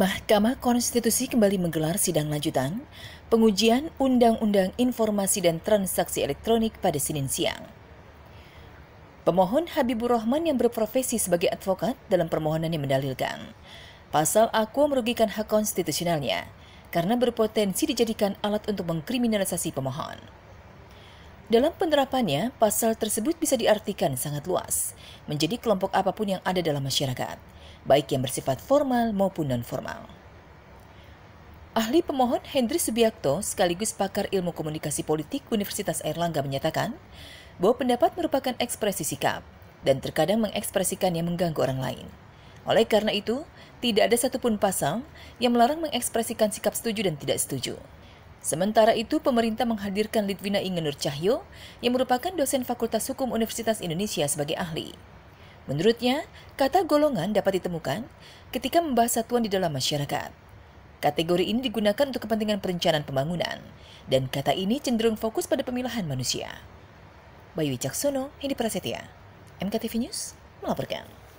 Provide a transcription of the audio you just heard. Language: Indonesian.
Mahkamah Konstitusi kembali menggelar sidang lanjutan pengujian Undang-Undang Informasi dan Transaksi Elektronik pada Senin siang. Pemohon Habibur Rahman yang berprofesi sebagai advokat dalam permohonannya mendalilkan, pasal Aku merugikan hak konstitusionalnya karena berpotensi dijadikan alat untuk mengkriminalisasi pemohon. Dalam penerapannya, pasal tersebut bisa diartikan sangat luas, menjadi kelompok apapun yang ada dalam masyarakat, baik yang bersifat formal maupun non-formal. Ahli pemohon Hendri Subiakto sekaligus pakar ilmu komunikasi politik Universitas Airlangga menyatakan bahwa pendapat merupakan ekspresi sikap dan terkadang mengekspresikan yang mengganggu orang lain. Oleh karena itu, tidak ada satupun pasal yang melarang mengekspresikan sikap setuju dan tidak setuju. Sementara itu, pemerintah menghadirkan Litwina Ingenur Cahyo yang merupakan dosen Fakultas Hukum Universitas Indonesia sebagai ahli. Menurutnya, kata golongan dapat ditemukan ketika membahas satuan di dalam masyarakat. Kategori ini digunakan untuk kepentingan perencanaan pembangunan, dan kata ini cenderung fokus pada pemilahan manusia. Bayu Wicaksono, Hendi Prasetya, MKTV News, melaporkan.